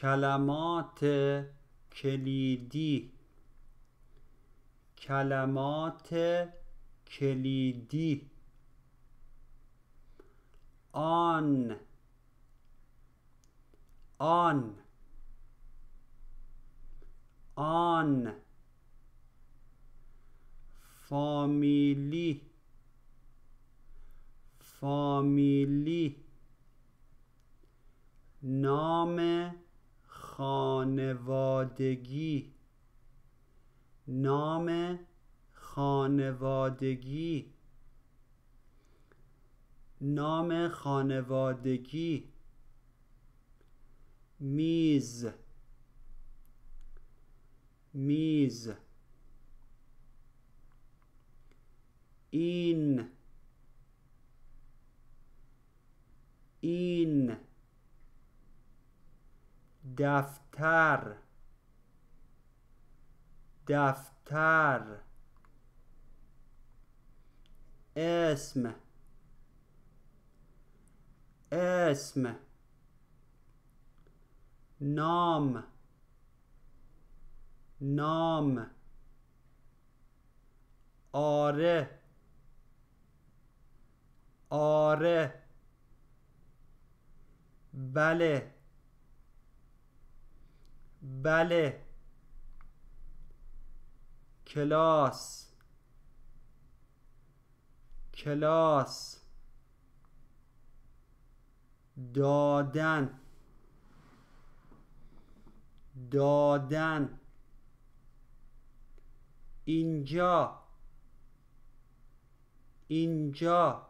کلمات کلیدی کلمات کلیدی آن آن آن فامیلی فامیلی نام خانوادگی نام خانوادگی نام خانوادگی میز میز این دفتر دفتر اسم اسم نام نام آره آره بله بله کلاس کلاس دادن دادن اینجا اینجا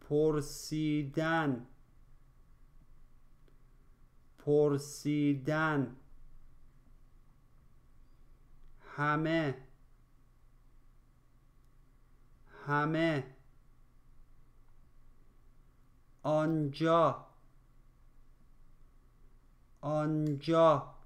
پرسیدن پرسیدن همه همه آنجا آنجا